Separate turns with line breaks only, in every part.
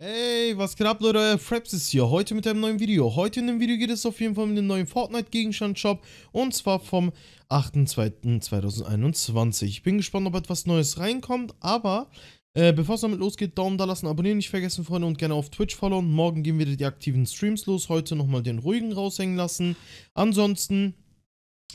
Hey, was geht ab Leute, euer Fraps ist hier, heute mit einem neuen Video. Heute in dem Video geht es auf jeden Fall um den neuen Fortnite-Gegenstand-Shop und zwar vom 8.2.2021. Ich bin gespannt, ob etwas Neues reinkommt, aber äh, bevor es damit losgeht, Daumen da lassen, abonnieren nicht vergessen, Freunde, und gerne auf Twitch followen. Morgen gehen wieder die aktiven Streams los, heute nochmal den ruhigen raushängen lassen. Ansonsten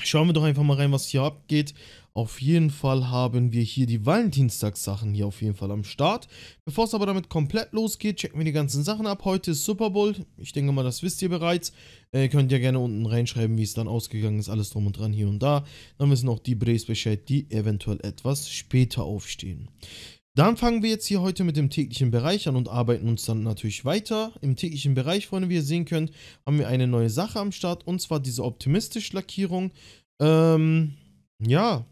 Schauen wir doch einfach mal rein, was hier abgeht. Auf jeden Fall haben wir hier die Valentinstagssachen hier auf jeden Fall am Start. Bevor es aber damit komplett losgeht, checken wir die ganzen Sachen ab. Heute ist Super Bowl. Ich denke mal, das wisst ihr bereits. Äh, könnt ihr gerne unten reinschreiben, wie es dann ausgegangen ist. Alles drum und dran, hier und da. Dann wissen auch die Braves Bescheid, die eventuell etwas später aufstehen. Dann fangen wir jetzt hier heute mit dem täglichen Bereich an und arbeiten uns dann natürlich weiter. Im täglichen Bereich, Freunde, wie ihr sehen könnt, haben wir eine neue Sache am Start und zwar diese optimistische Lackierung. Ähm, ja,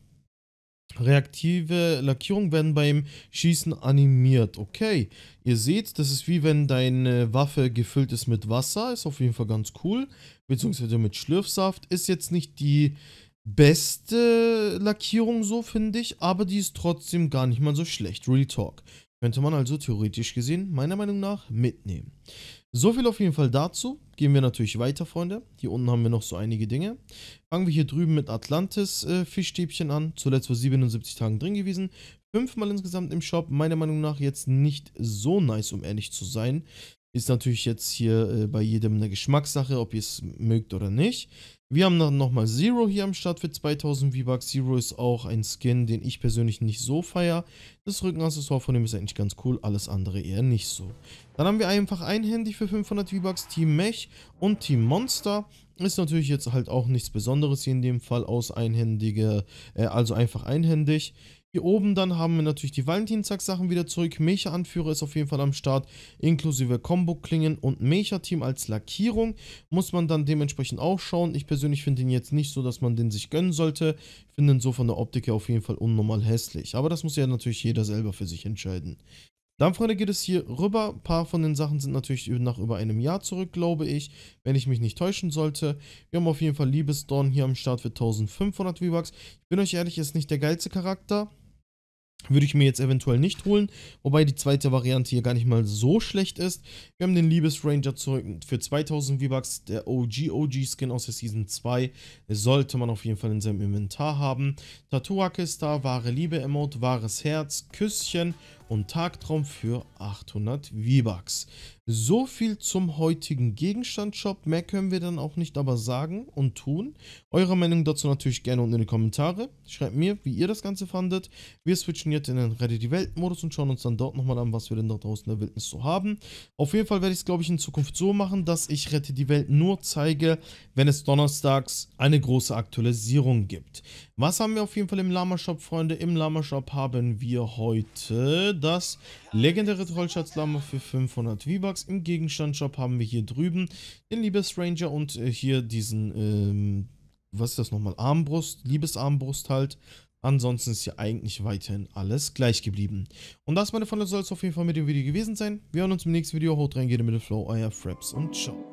reaktive Lackierungen werden beim Schießen animiert. Okay, ihr seht, das ist wie wenn deine Waffe gefüllt ist mit Wasser, ist auf jeden Fall ganz cool, beziehungsweise mit Schlürfsaft. Ist jetzt nicht die beste Lackierung so, finde ich, aber die ist trotzdem gar nicht mal so schlecht, real talk. Könnte man also theoretisch gesehen, meiner Meinung nach, mitnehmen. So viel auf jeden Fall dazu. Gehen wir natürlich weiter, Freunde. Hier unten haben wir noch so einige Dinge. Fangen wir hier drüben mit Atlantis äh, Fischstäbchen an. Zuletzt vor 77 Tagen drin gewesen. Fünfmal insgesamt im Shop. Meiner Meinung nach jetzt nicht so nice, um ehrlich zu sein. Ist natürlich jetzt hier äh, bei jedem eine Geschmackssache, ob ihr es mögt oder nicht. Wir haben dann nochmal Zero hier am Start für 2000 V-Bucks. Zero ist auch ein Skin, den ich persönlich nicht so feier. Das Rückenaccessoire von dem ist eigentlich ganz cool, alles andere eher nicht so. Dann haben wir einfach einhändig für 500 V-Bucks, Team Mech und Team Monster. Ist natürlich jetzt halt auch nichts Besonderes hier in dem Fall aus einhändige, äh, also einfach einhändig. Hier oben dann haben wir natürlich die Valentinstag-Sachen wieder zurück. Mecha-Anführer ist auf jeden Fall am Start, inklusive Combo-Klingen und Mecha-Team als Lackierung. Muss man dann dementsprechend auch schauen. Ich persönlich finde ihn jetzt nicht so, dass man den sich gönnen sollte. Ich finde ihn so von der Optik her auf jeden Fall unnormal hässlich. Aber das muss ja natürlich jeder selber für sich entscheiden. Dann, Freunde, geht es hier rüber. Ein paar von den Sachen sind natürlich nach über einem Jahr zurück, glaube ich, wenn ich mich nicht täuschen sollte. Wir haben auf jeden Fall Liebesdorn hier am Start für 1500 V-Bucks. Ich bin euch ehrlich, ist nicht der geilste Charakter. Würde ich mir jetzt eventuell nicht holen, wobei die zweite Variante hier gar nicht mal so schlecht ist. Wir haben den Liebesranger zurück für 2000 V-Bucks, der OG OG Skin aus der Season 2, sollte man auf jeden Fall in seinem Inventar haben. Tattoo Star, wahre Liebe Emote, wahres Herz, Küsschen und Tagtraum für 800 V-Bucks. So viel zum heutigen Gegenstandshop. Mehr können wir dann auch nicht aber sagen und tun. Eure Meinung dazu natürlich gerne unten in die Kommentare. Schreibt mir, wie ihr das Ganze fandet. Wir switchen funktioniert in den Rette die Welt-Modus und schauen uns dann dort nochmal an, was wir denn da draußen in der Wildnis so haben. Auf jeden Fall werde ich es, glaube ich, in Zukunft so machen, dass ich Rette die Welt nur zeige, wenn es donnerstags eine große Aktualisierung gibt. Was haben wir auf jeden Fall im Lama Shop, Freunde? Im Lama Shop haben wir heute das legendäre Trollschatz Lama für 500 V-Bucks. Im Gegenstand Shop haben wir hier drüben den Liebesranger und äh, hier diesen, ähm, was ist das nochmal? Armbrust, Liebesarmbrust halt. Ansonsten ist ja eigentlich weiterhin alles gleich geblieben. Und das, meine Freunde, soll es auf jeden Fall mit dem Video gewesen sein. Wir hören uns im nächsten Video. Haut rein, geht mit dem Flow, euer Fraps und ciao.